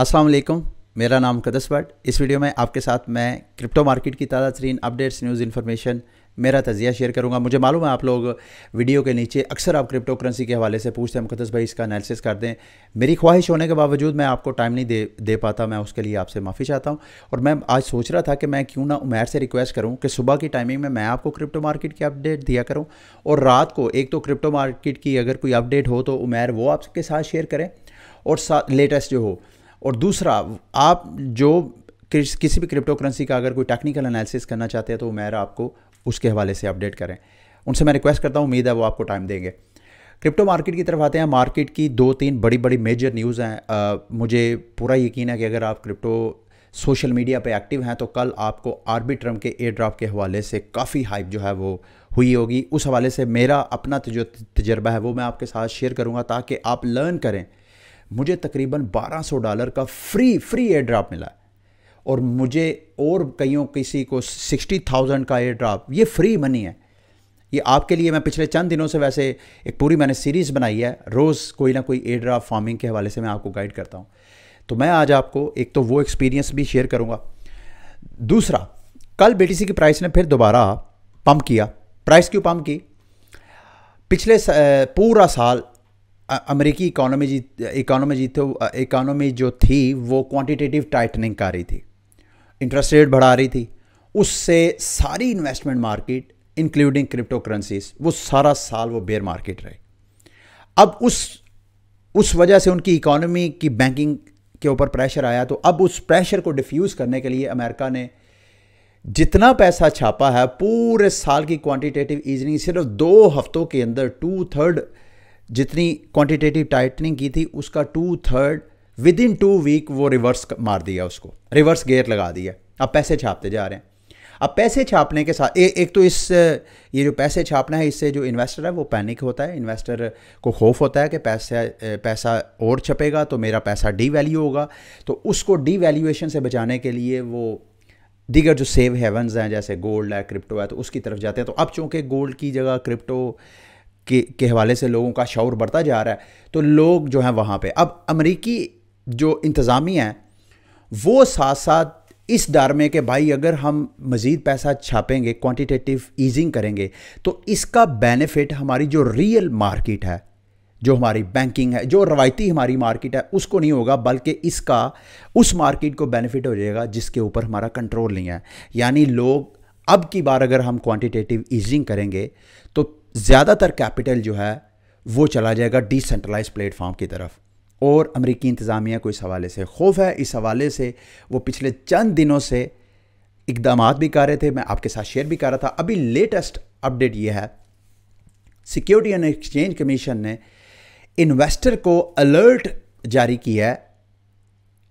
अस्सलाम वालेकुम मेरा नाम कदस भट्ट इस वीडियो में आपके साथ मैं क्रिप्टो मार्केट की ताज़ा तरीन अपडेट्स न्यूज़ इन्फॉर्मेशन मेरा तजिया शेयर करूंगा मुझे मालूम है आप लोग वीडियो के नीचे अक्सर आप क्रिप्टो करेंसी के हवाले से पूछते हैं मुकदस भाई इसका एनालिसिस कर दें मेरी ख्वाहिश होने के बावजूद मैं आपको टाइम नहीं दे दे पाता मैं उसके लिए आपसे माफ़ी चाहता हूं और मैं आज सोच रहा था कि मैं क्यों ना उमैर से रिक्वेस्ट करूँ कि सुबह की टाइमिंग में मैं आपको क्रिप्टो मार्केट की अपडेट दिया करूँ और रात को एक तो क्रिप्टो मार्केट की अगर कोई अपडेट हो तो उमैर वो आपके साथ शेयर करें और लेटेस्ट जो हो और दूसरा आप जो किसी भी क्रिप्टो करेंसी का अगर कोई टेक्निकल एनालिसिस करना चाहते हैं तो मैरा आपको उसके हवाले से अपडेट करें उनसे मैं रिक्वेस्ट करता हूँ उम्मीद है वो आपको टाइम देंगे क्रिप्टो मार्केट की तरफ आते हैं मार्केट की दो तीन बड़ी बड़ी मेजर न्यूज़ हैं मुझे पूरा यकीन है कि अगर आप क्रिप्टो सोशल मीडिया पे एक्टिव हैं तो कल आपको आर्बिट्रम के एयर ड्राफ्ट के हवाले से काफ़ी हाइप जो है वो हुई होगी उस हवाले से मेरा अपना जो तजर्बा है वो मैं आपके साथ शेयर करूँगा ताकि आप लर्न करें मुझे तकरीबन 1200 डॉलर का फ्री फ्री एयर ड्राप मिला है और मुझे और कईयों किसी को 60,000 का एयर ड्राप ये फ्री मनी है ये आपके लिए मैं पिछले चंद दिनों से वैसे एक पूरी मैंने सीरीज़ बनाई है रोज़ कोई ना कोई एयर ड्राप फार्मिंग के हवाले से मैं आपको गाइड करता हूँ तो मैं आज आपको एक तो वो एक्सपीरियंस भी शेयर करूँगा दूसरा कल बी की प्राइस ने फिर दोबारा पम्प किया प्राइस क्यों पम्प की पिछले पूरा साल अमेरिकी इकोनॉमी जी इकोनॉमी जी तो इकोनॉमी जो थी वो क्वांटिटेटिव टाइटनिंग कर रही थी इंटरेस्ट रेट बढ़ा रही थी उससे सारी investment market including crypto currencies वो सारा साल वो बेयर मार्केट रहे अब उस उस वजह से उनकी इकोनॉमी की बैंकिंग के ऊपर प्रेशर आया तो अब उस प्रेशर को डिफ्यूज़ करने के लिए अमेरिका ने जितना पैसा छापा है पूरे साल की क्वांटिटेटिव ईजनिंग सिर्फ दो हफ्तों के अंदर टू थर्ड जितनी क्वांटिटेटिव टाइटनिंग की थी उसका two third within two week वो रिवर्स मार दिया उसको रिवर्स गेयर लगा दिया अब पैसे छापते जा रहे हैं अब पैसे छापने के साथ ए, एक तो इस ये जो पैसे छापना है इससे जो इन्वेस्टर है वो पैनिक होता है इन्वेस्टर को खौफ होता है कि पैसा पैसा और छपेगा तो मेरा पैसा डी वैल्यू होगा तो उसको डी वैल्यूएशन से बचाने के लिए वो दीगर जो सेव हेवन्स हैं जैसे गोल्ड है क्रिप्टो है तो उसकी तरफ जाते हैं तो अब चूँकि गोल्ड की जगह क्रिप्टो के के हवाले से लोगों का शौर बढ़ता जा रहा है तो लोग जो हैं वहाँ पे अब अमरीकी जो इंतज़ामी हैं वो साथ साथ इस डर में कि भाई अगर हम मज़ीद पैसा छापेंगे क्वांटिटेटिव ईजिंग करेंगे तो इसका बेनिफिट हमारी जो रियल मार्केट है जो हमारी बैंकिंग है जो रवायती हमारी मार्केट है उसको नहीं होगा बल्कि इसका उस मार्केट को बेनिफिट हो जाएगा जिसके ऊपर हमारा कंट्रोल नहीं है यानी लोग अब की बार अगर हम क्वांटिटेटिव ईजिंग करेंगे तो ज़्यादातर कैपिटल जो है वो चला जाएगा डिसेंट्रलाइज प्लेटफॉर्म की तरफ और अमरीकी इंतज़ामिया को इस हवाले से खौफ है इस हवाले से वो पिछले चंद दिनों से इकदाम भी कर रहे थे मैं आपके साथ शेयर भी कर रहा था अभी लेटेस्ट अपडेट ये है सिक्योरिटी एंड एक्सचेंज कमीशन ने इन्वेस्टर को अलर्ट जारी किया है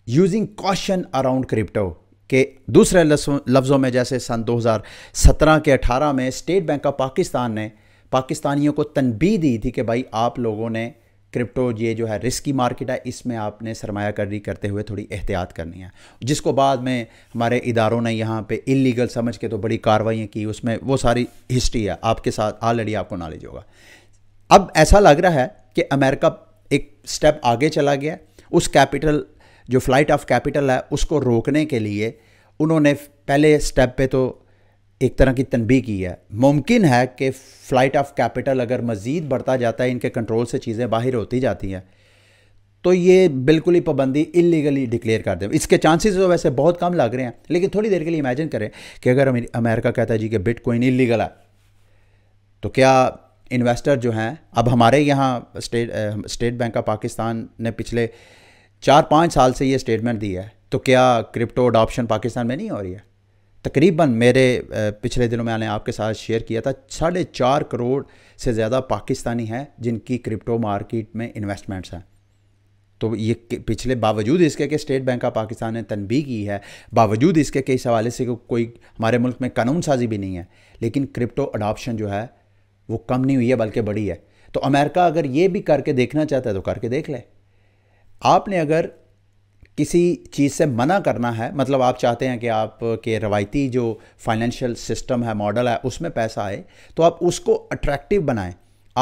यूजिंग कॉशन अराउंड क्रिप्टो के दूसरे लफ्ज़ों में जैसे सन 2017 के 18 में स्टेट बैंक ऑफ पाकिस्तान ने पाकिस्तानियों को तनबी दी थी कि भाई आप लोगों ने क्रिप्टो ये जो है रिस्की मार्केट है इसमें आपने सरमायाकारी करते हुए थोड़ी एहतियात करनी है जिसको बाद में हमारे इदारों ने यहाँ पे इलीगल समझ के तो बड़ी कार्रवाइयाँ की उसमें वो सारी हिस्ट्री है आपके साथ ऑलरेडी आपको नॉलेज होगा अब ऐसा लग रहा है कि अमेरिका एक स्टेप आगे चला गया उस कैपिटल जो फ्लाइट ऑफ कैपिटल है उसको रोकने के लिए उन्होंने पहले स्टेप पर तो एक तरह की तनबी की है मुमकिन है कि फ़्लाइट ऑफ कैपिटल अगर मज़ीद बढ़ता जाता है इनके कंट्रोल से चीज़ें बाहर होती जाती हैं तो ये बिल्कुल ही पाबंदी इलीगली डिक्लेयर कर दे इसके चांसेस तो वैसे बहुत कम लग रहे हैं लेकिन थोड़ी देर के लिए इमेजिन करें कि अगर अमेरिका कहता है जी कि बिटकॉइन इलीगल है तो क्या इन्वेस्टर जो हैं अब हमारे यहाँ state state bank of Pakistan ने पिछले चार पाँच साल से ये स्टेटमेंट दी है तो क्या क्रिप्टो अडॉप्शन पाकिस्तान में नहीं हो रही है तकरीबन मेरे पिछले दिनों मैंने आपके साथ शेयर किया था साढ़े चार करोड़ से ज़्यादा पाकिस्तानी हैं जिनकी क्रिप्टो मार्केट में इन्वेस्टमेंट्स हैं तो ये पिछले बावजूद इसके कि स्टेट बैंक ऑफ पाकिस्तान ने तनबी की है बावजूद इसके कि इस हवाले से कोई हमारे मुल्क में कानून साजी भी नहीं है लेकिन क्रिप्टो अडॉप्शन जो है वो कम नहीं हुई है बल्कि बड़ी है तो अमेरिका अगर ये भी करके देखना चाहता है तो करके देख ले आपने अगर किसी चीज़ से मना करना है मतलब आप चाहते हैं कि आपके रवायती जो फाइनेंशियल सिस्टम है मॉडल है उसमें पैसा आए तो आप उसको अट्रैक्टिव बनाएं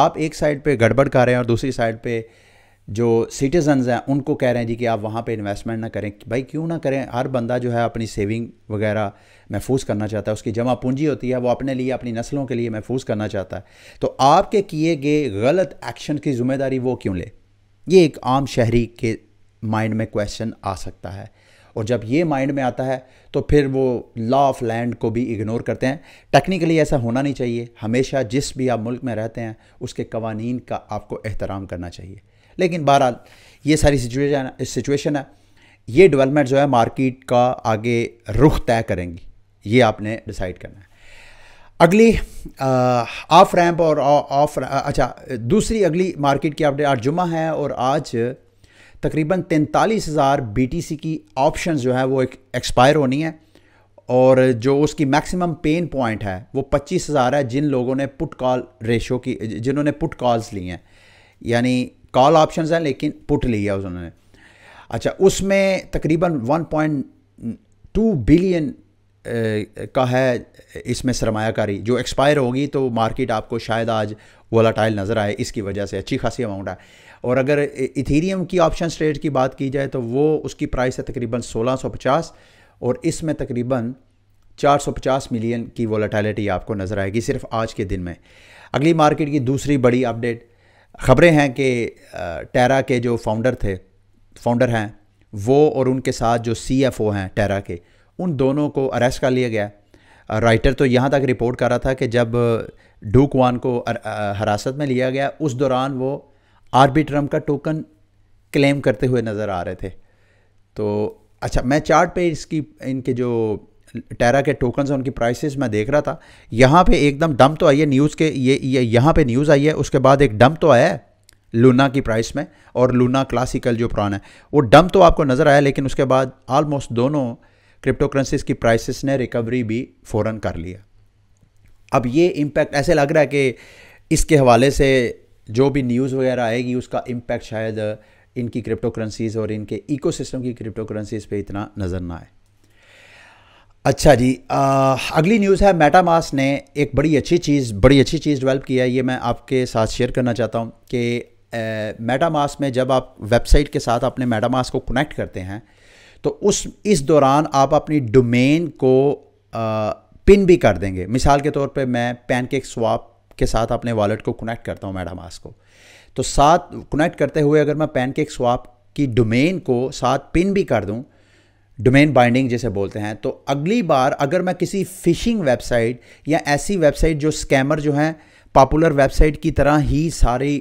आप एक साइड पे गड़बड़ कर रहे हैं और दूसरी साइड पे जो सिटीजन्स हैं उनको कह रहे हैं जी कि आप वहाँ पे इन्वेस्टमेंट ना करें भाई क्यों ना करें हर बंदा जो है अपनी सेविंग वगैरह महफूज करना चाहता है उसकी जमा पूंजी होती है वो अपने लिए अपनी नस्लों के लिए महफूज करना चाहता है तो आपके किए गए गलत एक्शन की जिम्मेदारी वो क्यों ले ये एक आम शहरी के माइंड में क्वेश्चन आ सकता है और जब ये माइंड में आता है तो फिर वो लॉ ऑफ लैंड को भी इग्नोर करते हैं टेक्निकली ऐसा होना नहीं चाहिए हमेशा जिस भी आप मुल्क में रहते हैं उसके कवानीन का आपको एहतराम करना चाहिए लेकिन बहरहाल ये सारी सिचुएशन सिचुएशन है ये डेवलपमेंट जो है मार्केट का आगे रुख तय करेंगी ये आपने डिसाइड करना है अगली ऑफ रैंप और ऑफ अच्छा दूसरी अगली मार्केट की अपडेट आज जुमा है और आज तकरीबन तैंतालीस हज़ार बी की ऑप्शन जो है वो एक एक्सपायर होनी है और जो उसकी मैक्सिमम पेन पॉइंट है वो पच्चीस हज़ार है जिन लोगों ने पुट कॉल रेशो की जिन्होंने पुट कॉल्स ली हैं यानी कॉल ऑप्शन हैं लेकिन पुट ली है उन्होंने अच्छा उसमें तकरीबन 1.2 बिलियन का है इसमें सरमाकारी जो एक्सपायर होगी तो मार्केट आपको शायद आज वोलाटाइल नज़र आए इसकी वजह से अच्छी खासी अमाउंट है और अगर इथीरियम की ऑप्शन रेट की बात की जाए तो वो उसकी प्राइस है तकरीबन 1650 और इसमें तकरीबन 450 मिलियन की वोलाटिलिटी आपको नज़र आएगी सिर्फ आज के दिन में अगली मार्केट की दूसरी बड़ी अपडेट खबरें हैं कि टेरा के जो फाउंडर थे फाउंडर हैं वो और उनके साथ जो सी एफ ओ हैं टेरा के उन दोनों को अरेस्ट कर लिया गया राइटर तो यहाँ तक रिपोर्ट कर रहा था कि जब डूकवान को हरासत में लिया गया उस दौरान वो आर्बिट्रम का टोकन क्लेम करते हुए नज़र आ रहे थे तो अच्छा मैं चार्ट पे इसकी इनके जो टेरा के टोकन हैं उनकी प्राइसेस मैं देख रहा था यहाँ पे एकदम डम तो आई है न्यूज़ के ये ये यहाँ पे न्यूज़ आई है उसके बाद एक डम तो आया है लूना की प्राइस में और लूना क्लासिकल जो पुराना है वो डम तो आपको नज़र आया लेकिन उसके बाद आलमोस्ट दोनों क्रिप्टो करेंसीज की प्राइसिस ने रिकवरी भी फ़ौर कर लिया अब ये इम्पैक्ट ऐसे लग रहा है कि इसके हवाले से जो भी न्यूज़ वगैरह आएगी उसका इम्पैक्ट शायद uh, इनकी क्रिप्टो करेंसीज़ और इनके इको की क्रिप्टो करेंसीज़ पर इतना नज़र ना आए अच्छा जी आ, uh, अगली न्यूज़ है मेटामास ने एक बड़ी अच्छी चीज़ बड़ी अच्छी चीज़ डेवलप किया है ये मैं आपके साथ शेयर करना चाहता हूँ कि मेटामास uh, में जब आप वेबसाइट के साथ अपने मेटामास को कनेक्ट करते हैं तो उस इस दौरान आप अपनी डोमेन को आ, पिन भी कर देंगे मिसाल के तौर पे मैं पैनकेक स्वाप के साथ अपने वॉलेट को कनेक्ट करता हूँ आस को तो साथ कनेक्ट करते हुए अगर मैं पैन केक स्वाप की डोमेन को साथ पिन भी कर दूँ डोमेन बाइंडिंग जिसे बोलते हैं तो अगली बार अगर मैं किसी फिशिंग वेबसाइट या ऐसी वेबसाइट जो स्कैमर जो हैं पॉपुलर वेबसाइट की तरह ही सारी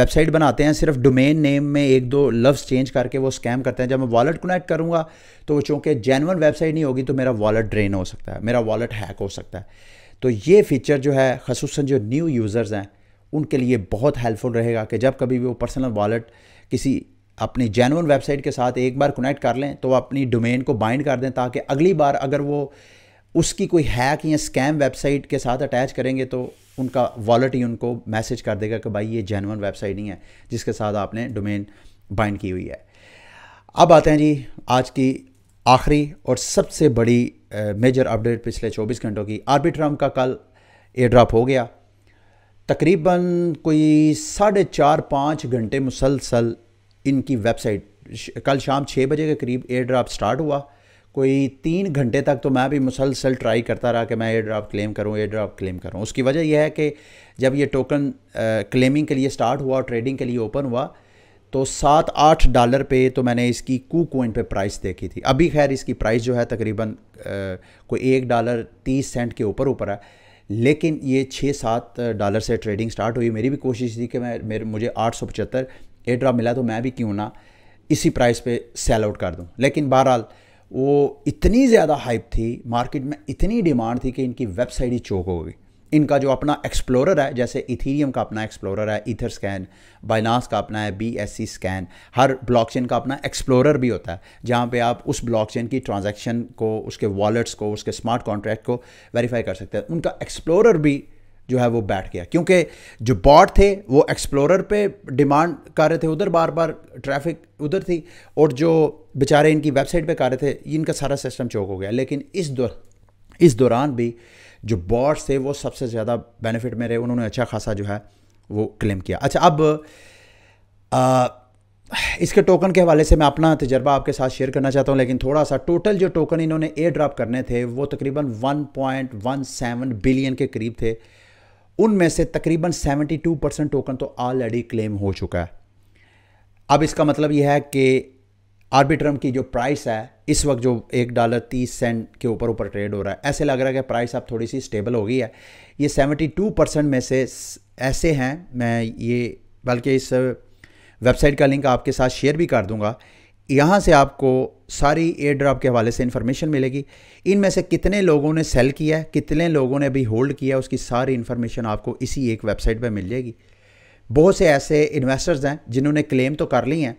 वेबसाइट बनाते हैं सिर्फ डोमेन नेम में एक दो लफ्ज़ चेंज करके वो स्कैम करते हैं जब मैं वॉलेट कनेक्ट करूँगा तो चूँकि जेनवन वेबसाइट नहीं होगी तो मेरा वॉलेट ड्रेन हो सकता है मेरा वॉलेट हैक हो सकता है तो ये फीचर जो है खसूस जो न्यू यूज़र्स हैं उनके लिए बहुत हेल्पफुल रहेगा कि जब कभी भी वो पर्सनल वॉलेट किसी अपनी जैन वेबसाइट के साथ एक बार कनेक्ट कर लें तो वो अपनी डोमेन को बाइंड कर दें ताकि अगली बार अगर वो उसकी कोई हैक या स्कैम वेबसाइट के साथ अटैच करेंगे तो उनका वॉलेट ही उनको मैसेज कर देगा कि भाई ये जेनवन वेबसाइट नहीं है जिसके साथ आपने डोमेन बाइंड की हुई है अब आते हैं जी आज की आखिरी और सबसे बड़ी मेजर अपडेट पिछले 24 घंटों की आर्बिट्राम का कल एयर ड्राप हो गया तकरीबन कोई साढ़े चार पाँच घंटे मुसलसल इनकी वेबसाइट कल शाम छः बजे के करीब एयर ड्राप स्टार्ट हुआ कोई तीन घंटे तक तो मैं भी मुसलसल ट्राई करता रहा कि मैं एयर ड्राप क्लेम करूं एयर ड्राप क्लेम करूं उसकी वजह यह है कि जब ये टोकन क्लेमिंग के लिए स्टार्ट हुआ ट्रेडिंग के लिए ओपन हुआ तो सात आठ डॉलर पे तो मैंने इसकी कू कोइन पे प्राइस देखी थी अभी खैर इसकी प्राइस जो है तकरीबन कोई एक डॉलर तीस सेंट के ऊपर ऊपर है लेकिन ये छः सात डॉलर से ट्रेडिंग स्टार्ट हुई मेरी भी कोशिश थी कि मैं मेरे मुझे आठ सौ पचहत्तर ए ड्रॉप मिला तो मैं भी क्यों ना इसी प्राइस पे सेल आउट कर दूं लेकिन बहरहाल वो इतनी ज़्यादा हाइप थी मार्केट में इतनी डिमांड थी कि इनकी वेबसाइट ही चौक हो गई इनका जो अपना एक्सप्लोरर है जैसे इथीरियम का अपना एक्सप्लोरर है ईथर स्कैन बाइनास का अपना है बी एस सी स्कैन हर ब्लॉकचेन का अपना एक्सप्लोरर भी होता है जहाँ पे आप उस ब्लॉकचेन की ट्रांजैक्शन को उसके वॉलेट्स को उसके स्मार्ट कॉन्ट्रैक्ट को वेरीफाई कर सकते हैं उनका एक्सप्लोरर भी जो है वो बैठ गया क्योंकि जो बॉट थे वो एक्सप्लोरर पे डिमांड कर रहे थे उधर बार बार ट्रैफिक उधर थी और जो बेचारे इनकी वेबसाइट पे कर रहे थे इनका सारा सिस्टम चौक हो गया लेकिन इस दौर इस दौरान भी जो बॉट्स थे वो सबसे ज़्यादा बेनिफिट में रहे उन्होंने अच्छा खासा जो है वो क्लेम किया अच्छा अब आ, इसके टोकन के हवाले से मैं अपना तजर्बा आपके साथ शेयर करना चाहता हूँ लेकिन थोड़ा सा टोटल जो टोकन इन्होंने एयर ड्रॉप करने थे वो तकरीबन 1.17 बिलियन के करीब थे उनमें से तकरीबन 72 परसेंट टोकन तो ऑलरेडी क्लेम हो चुका है अब इसका मतलब यह है कि आर्बिट्रम की जो प्राइस है इस वक्त जो एक डॉलर तीस सेंट के ऊपर ऊपर ट्रेड हो रहा है ऐसे लग रहा है कि प्राइस अब थोड़ी सी स्टेबल हो गई है ये सेवेंटी टू परसेंट में से ऐसे हैं मैं ये बल्कि इस वेबसाइट का लिंक आपके साथ शेयर भी कर दूंगा यहाँ से आपको सारी एयर ड्रॉप के हवाले से इन्फॉर्मेशन मिलेगी इनमें से कितने लोगों ने सेल किया है कितने लोगों ने अभी होल्ड किया है उसकी सारी इन्फॉर्मेशन आपको इसी एक वेबसाइट पर मिल जाएगी बहुत से ऐसे इन्वेस्टर्स हैं जिन्होंने क्लेम तो कर ली हैं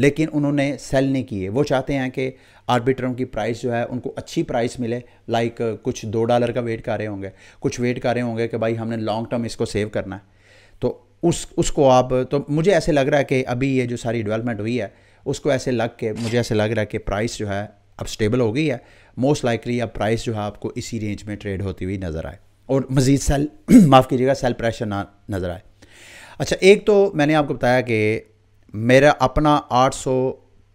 लेकिन उन्होंने सेल नहीं किए वो चाहते हैं कि आर्बिटरों की प्राइस जो है उनको अच्छी प्राइस मिले लाइक कुछ दो डॉलर का वेट कर रहे होंगे कुछ वेट कर रहे होंगे कि भाई हमने लॉन्ग टर्म इसको सेव करना है तो उस उसको आप तो मुझे ऐसे लग रहा है कि अभी ये जो सारी डेवलपमेंट हुई है उसको ऐसे लग के मुझे ऐसे लग रहा है कि प्राइस जो है अब स्टेबल हो गई है मोस्ट लाइकली अब प्राइस जो है आपको इसी रेंज में ट्रेड होती हुई नज़र आए और मज़ीद सेल माफ़ कीजिएगा सेल प्रेशर ना नज़र आए अच्छा एक तो मैंने आपको बताया कि मेरा अपना आठ सौ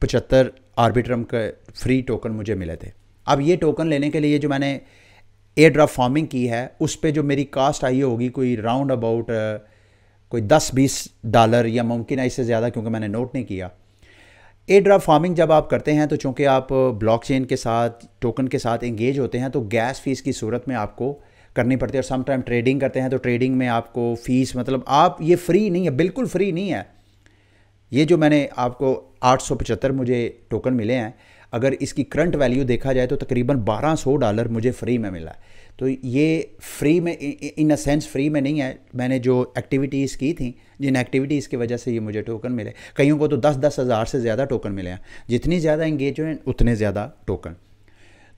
पचहत्तर आर्बिट्रम के फ्री टोकन मुझे मिले थे अब ये टोकन लेने के लिए जो मैंने एयर ड्राफ फार्मिंग की है उस पर जो मेरी कास्ट आई होगी कोई राउंड अबाउट कोई दस बीस डॉलर या मुमकिन है इससे ज़्यादा क्योंकि मैंने नोट नहीं किया एयर ड्राफ फार्मिंग जब आप करते हैं तो चूँकि आप ब्लॉकचेन के साथ टोकन के साथ एंगेज होते हैं तो गैस फीस की सूरत में आपको करनी पड़ती है और समाइम ट्रेडिंग करते हैं तो ट्रेडिंग में आपको फ़ीस मतलब आप ये फ्री नहीं है बिल्कुल फ्री नहीं है ये जो मैंने आपको आठ मुझे टोकन मिले हैं अगर इसकी करंट वैल्यू देखा जाए तो तकरीबन 1200 डॉलर मुझे फ्री में मिला है तो ये फ्री में इन अ सेंस फ्री में नहीं है मैंने जो एक्टिविटीज़ की थी जिन एक्टिविटीज़ की वजह से ये मुझे टोकन मिले कईयों को तो दस दस हज़ार से ज़्यादा टोकन मिले हैं जितनी ज़्यादा इंगेजमेंट उतने ज़्यादा टोकन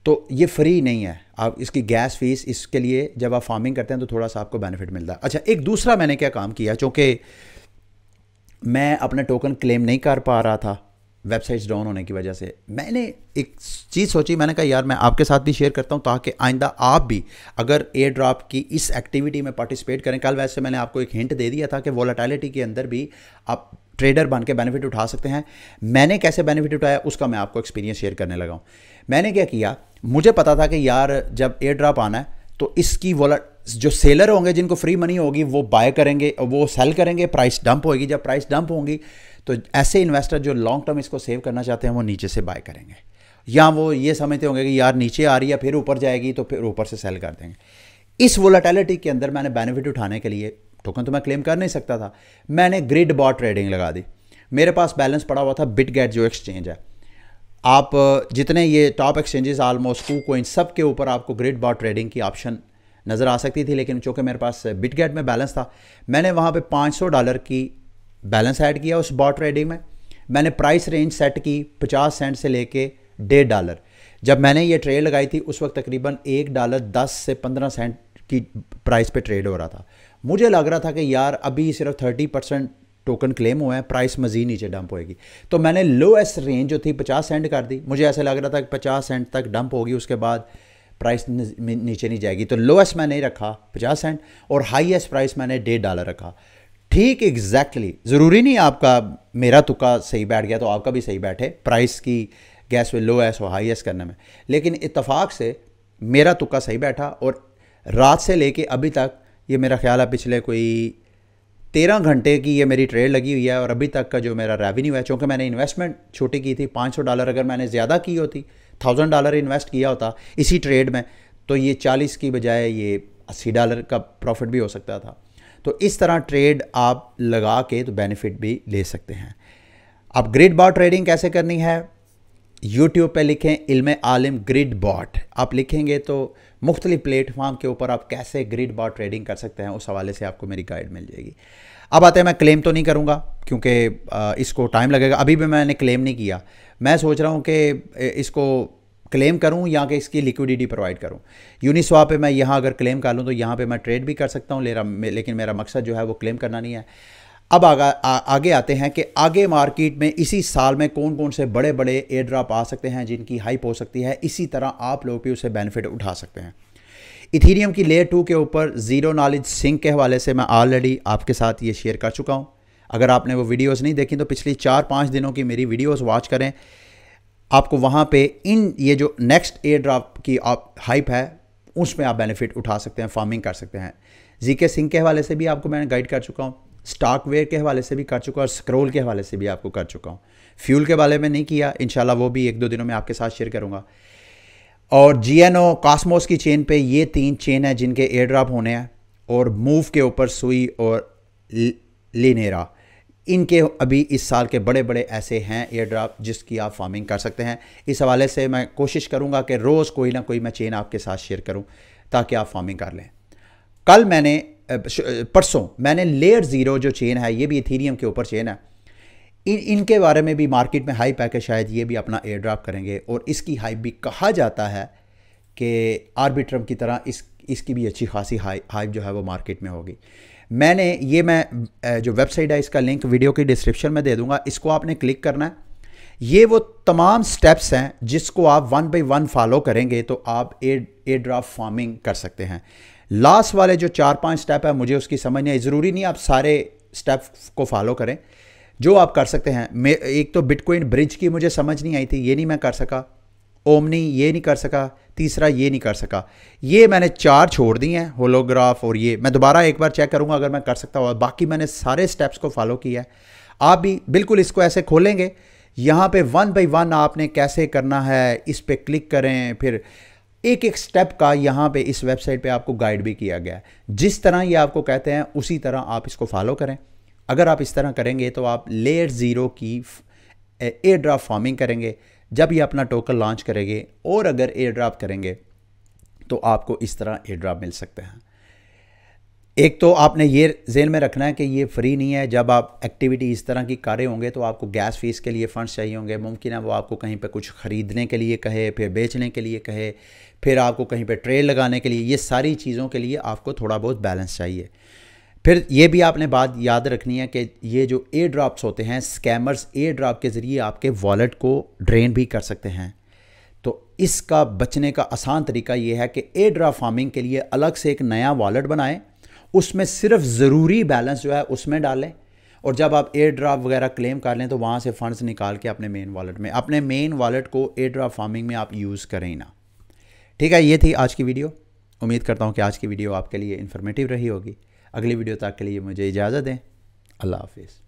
तो ये फ्री नहीं है आप इसकी गैस फीस इसके लिए जब आप फार्मिंग करते हैं तो थोड़ा सा आपको बेनिफिट मिलता है अच्छा एक दूसरा मैंने क्या काम किया चूँकि मैं अपना टोकन क्लेम नहीं कर पा रहा था वेबसाइट्स डाउन होने की वजह से मैंने एक चीज़ सोची मैंने कहा यार मैं आपके साथ भी शेयर करता हूँ ताकि आइंदा आप भी अगर एयर ड्रॉप की इस एक्टिविटी में पार्टिसिपेट करें कल वैसे मैंने आपको एक हिंट दे दिया था कि वॉलेटिलिटी के अंदर भी आप ट्रेडर बन के बेनिफिट उठा सकते हैं मैंने कैसे बेनिफिट उठाया उसका मैं आपको एक्सपीरियंस शेयर करने लगा हूँ मैंने क्या किया मुझे पता था कि यार जब एयर ड्रॉप आना है तो इसकी वॉलेट जो सेलर होंगे जिनको फ्री मनी होगी वो बाय करेंगे वो सेल करेंगे प्राइस डंप होगी जब प्राइस डंप होंगी तो ऐसे इन्वेस्टर जो लॉन्ग टर्म इसको सेव करना चाहते हैं वो नीचे से बाय करेंगे या वो ये समझते होंगे कि यार नीचे आ रही है फिर ऊपर जाएगी तो फिर ऊपर से सेल कर देंगे इस वोलाटैलिटी के अंदर मैंने बेनिफिट उठाने के लिए टोकन तो मैं क्लेम कर नहीं सकता था मैंने ग्रिड बॉट ट्रेडिंग लगा दी मेरे पास बैलेंस पड़ा हुआ था बिट गेट जो एक्सचेंज है आप जितने ये top exchanges almost two coin सब के ऊपर आपको ग्रिड बॉट ट्रेडिंग की ऑप्शन नज़र आ सकती थी लेकिन चूँकि मेरे पास बिटगेट में बैलेंस था मैंने वहाँ पे 500 डॉलर की बैलेंस ऐड किया उस बॉट ट्रेडिंग में मैंने प्राइस रेंज सेट की 50 सेंट से लेके डेढ़ डॉलर जब मैंने ये ट्रेड लगाई थी उस वक्त तकरीबन एक डॉलर दस से पंद्रह सेंट की प्राइस पे ट्रेड हो रहा था मुझे लग रहा था कि यार अभी सिर्फ थर्टी परसेंट टोकन क्लेम हुआ है प्राइस मज़ीद नीचे डंप होएगी तो मैंने लोएस्ट रेंज जो थी पचास सेंट कर दी मुझे ऐसा लग रहा था कि पचास सेंट तक डंप होगी उसके बाद प्राइस नीचे नहीं जाएगी तो लोएस्ट मैंने रखा पचास सेंट और हाईएस्ट प्राइस मैंने डेढ़ डॉलर रखा ठीक एग्जैक्टली exactly. ज़रूरी नहीं आपका मेरा तुक्का सही बैठ गया तो आपका भी सही बैठे प्राइस की गैस पे लोएस्ट और हाईएस्ट करने में लेकिन इतफाक़ से मेरा तुक्का सही बैठा और रात से लेके अभी तक ये मेरा ख्याल है पिछले कोई तेरह घंटे की ये मेरी ट्रेड लगी हुई है और अभी तक का जो मेरा रेवेन्यू है चूँकि मैंने इन्वेस्टमेंट छोटी की थी पाँच सौ डॉलर अगर मैंने ज़्यादा की होती थाउजेंड डॉलर इन्वेस्ट किया होता इसी ट्रेड में तो ये चालीस की बजाय ये अस्सी डॉलर का प्रॉफिट भी हो सकता था तो इस तरह ट्रेड आप लगा के तो बेनिफिट भी ले सकते हैं अब ग्रिड बॉट ट्रेडिंग कैसे करनी है यूट्यूब पे लिखें इल्म आलिम ग्रिड बॉट आप लिखेंगे तो मुख्तलि प्लेटफॉर्म के ऊपर आप कैसे ग्रिड बार ट्रेडिंग कर सकते हैं उस हवाले से आपको मेरी गाइड मिल जाएगी अब आते हैं मैं क्लेम तो नहीं करूँगा क्योंकि इसको टाइम लगेगा अभी भी मैंने क्लेम नहीं किया मैं सोच रहा हूँ कि इसको क्लेम करूं या कि इसकी लिक्विडिटी प्रोवाइड करूं यूनिस्वा पे मैं यहाँ अगर क्लेम कर लूँ तो यहाँ पे मैं ट्रेड भी कर सकता हूँ लेकिन मेरा मकसद जो है वो क्लेम करना नहीं है अब आगा, आ, आगे आते हैं कि आगे मार्केट में इसी साल में कौन कौन से बड़े बड़े एयर ड्रॉप आ सकते हैं जिनकी हाइप हो सकती है इसी तरह आप लोग भी उसे बेनिफिट उठा सकते हैं इथीरियम की लेयर टू के ऊपर ज़ीरो नॉलेज सिंक के हवाले से मैं ऑलरेडी आपके साथ ये शेयर कर चुका हूँ अगर आपने वो वीडियोज़ नहीं देखी तो पिछले चार पाँच दिनों की मेरी वीडियोज वॉच करें आपको वहाँ पे इन ये जो नेक्स्ट एयर ड्राप की आप हाइप है उसमें आप बेनिफिट उठा सकते हैं फार्मिंग कर सकते हैं जी के सिंह के हवाले से भी आपको मैं गाइड कर चुका हूँ स्टॉकवेयर के हवाले से भी कर चुका और स्क्रोल के हवाले से भी आपको कर चुका हूँ फ्यूल के बारे में नहीं किया इन वो भी एक दो दिनों में आपके साथ शेयर करूँगा और जी एन ओ कास्मोस की चेन पर ये तीन चेन है जिनके एयर ड्राप होने हैं और मूव के ऊपर सुई और लिनेरा इनके अभी इस साल के बड़े बड़े ऐसे हैं एयर ड्राप जिसकी आप फार्मिंग कर सकते हैं इस हवाले से मैं कोशिश करूँगा कि रोज़ कोई ना कोई मैं चेन आपके साथ शेयर करूँ ताकि आप फार्मिंग कर लें कल मैंने परसों मैंने लेयर ज़ीरो जो चेन है ये भी इथीरियम के ऊपर चेन है इन इनके बारे में भी मार्केट में हाइप है कि शायद ये भी अपना एयर ड्राप करेंगे और इसकी हाइप भी कहा जाता है कि आर्बिट्रम की तरह इस इसकी भी अच्छी खासी हाई हाइप जो है वो मार्केट में होगी मैंने ये मैं जो वेबसाइट है इसका लिंक वीडियो की डिस्क्रिप्शन में दे दूंगा इसको आपने क्लिक करना है ये वो तमाम स्टेप्स हैं जिसको आप वन बाई वन फॉलो करेंगे तो आप एयर एयर ड्राफ्ट फार्मिंग कर सकते हैं लास्ट वाले जो चार पांच स्टेप है मुझे उसकी समझ नहीं ज़रूरी नहीं आप सारे स्टेप को फॉलो करें जो आप कर सकते हैं एक तो बिटकॉइन ब्रिज की मुझे समझ नहीं आई थी ये नहीं मैं कर सका ओमनी ये नहीं कर सका तीसरा ये नहीं कर सका ये मैंने चार छोड़ दी हैं होलोग्राफ और ये मैं दोबारा एक बार चेक करूँगा अगर मैं कर सकता हूँ बाकी मैंने सारे स्टेप्स को फॉलो किया है आप भी बिल्कुल इसको ऐसे खोलेंगे यहाँ पे वन बाई वन आपने कैसे करना है इस पर क्लिक करें फिर एक एक स्टेप का यहाँ पे इस वेबसाइट पे आपको गाइड भी किया गया है जिस तरह ये आपको कहते हैं उसी तरह आप इसको फॉलो करें अगर आप इस तरह करेंगे तो आप लेयर ज़ीरो की एयर ड्राफ्ट फार्मिंग करेंगे जब ये अपना टोकन लॉन्च करेंगे और अगर एयर ड्राफ्ट करेंगे तो आपको इस तरह एयर ड्राफ्ट मिल सकते हैं एक तो आपने ये जेन में रखना है कि ये फ्री नहीं है जब आप एक्टिविटी इस तरह की कार्य होंगे तो आपको गैस फीस के लिए फ़ंड्स चाहिए होंगे मुमकिन है वो आपको कहीं पर कुछ ख़रीदने के लिए कहे फिर बेचने के लिए कहे फिर आपको कहीं पे ट्रेल लगाने के लिए ये सारी चीज़ों के लिए आपको थोड़ा बहुत बैलेंस चाहिए फिर ये भी आपने बात याद रखनी है कि ये जो ए ड्राप्स होते हैं स्कैमर्स ए ड्राप के ज़रिए आपके वॉलेट को ड्रेन भी कर सकते हैं तो इसका बचने का आसान तरीका ये है कि ए ड्रॉप फार्मिंग के लिए अलग से एक नया वॉलेट बनाएं उसमें सिर्फ ज़रूरी बैलेंस जो है उसमें डालें और जब आप एयर ड्राफ वगैरह क्लेम कर लें तो वहाँ से फंड्स निकाल के अपने मेन वॉलेट में अपने मेन वॉलेट को एयर ड्राफ फार्मिंग में आप यूज़ करें ना ठीक है ये थी आज की वीडियो उम्मीद करता हूँ कि आज की वीडियो आपके लिए इन्फॉर्मेटिव रही होगी अगली वीडियो तक के लिए मुझे इजाज़त दें अल्लाह हाफिज़